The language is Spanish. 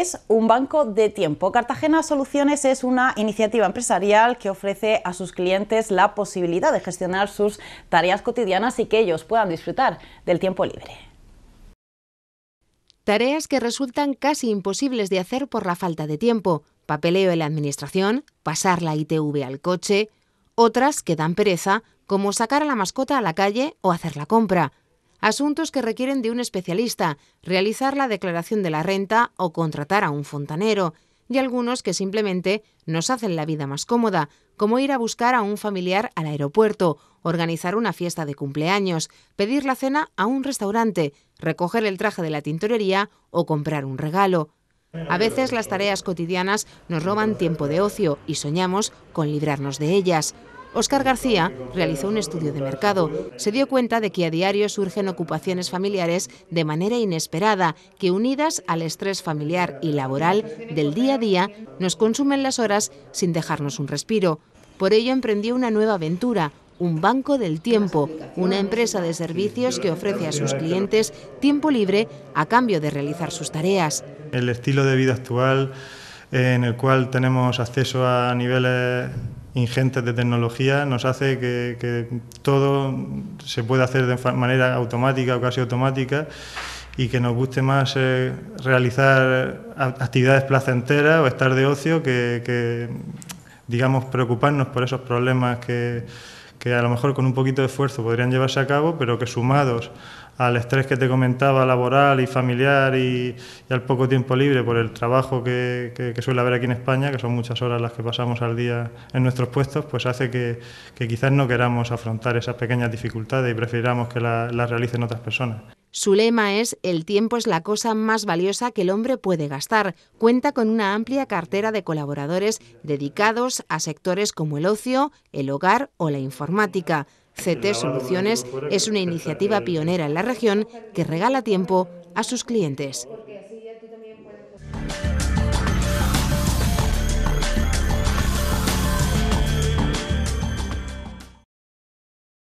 es un banco de tiempo. Cartagena Soluciones es una iniciativa empresarial que ofrece a sus clientes la posibilidad de gestionar sus tareas cotidianas y que ellos puedan disfrutar del tiempo libre. Tareas que resultan casi imposibles de hacer por la falta de tiempo, papeleo en la administración, pasar la ITV al coche, otras que dan pereza, como sacar a la mascota a la calle o hacer la compra asuntos que requieren de un especialista, realizar la declaración de la renta o contratar a un fontanero, y algunos que simplemente nos hacen la vida más cómoda, como ir a buscar a un familiar al aeropuerto, organizar una fiesta de cumpleaños, pedir la cena a un restaurante, recoger el traje de la tintorería o comprar un regalo. A veces las tareas cotidianas nos roban tiempo de ocio y soñamos con librarnos de ellas. Oscar García realizó un estudio de mercado. Se dio cuenta de que a diario surgen ocupaciones familiares de manera inesperada, que unidas al estrés familiar y laboral del día a día, nos consumen las horas sin dejarnos un respiro. Por ello emprendió una nueva aventura, un banco del tiempo, una empresa de servicios que ofrece a sus clientes tiempo libre a cambio de realizar sus tareas. El estilo de vida actual eh, en el cual tenemos acceso a niveles ingentes de tecnología nos hace que, todo se pueda hacer de manera automática o casi automática y que nos guste más eh, realizar actividades placenteras o estar de ocio que digamos, preocuparnos por esos problemas que que a lo mejor con un poquito de esfuerzo podrían llevarse a cabo, pero que sumados al estrés que te comentaba laboral y familiar y, al poco tiempo libre por el trabajo que, suele haber aquí en España, que son muchas horas las que pasamos al día en nuestros puestos, pues hace que, quizás no queramos afrontar esas pequeñas dificultades y prefiramos que las realicen otras personas. Su lema es El tiempo es la cosa más valiosa que el hombre puede gastar. Cuenta con una amplia cartera de colaboradores dedicados a sectores como el ocio, el hogar o la informática. CT Soluciones es una iniciativa pionera en la región que regala tiempo a sus clientes.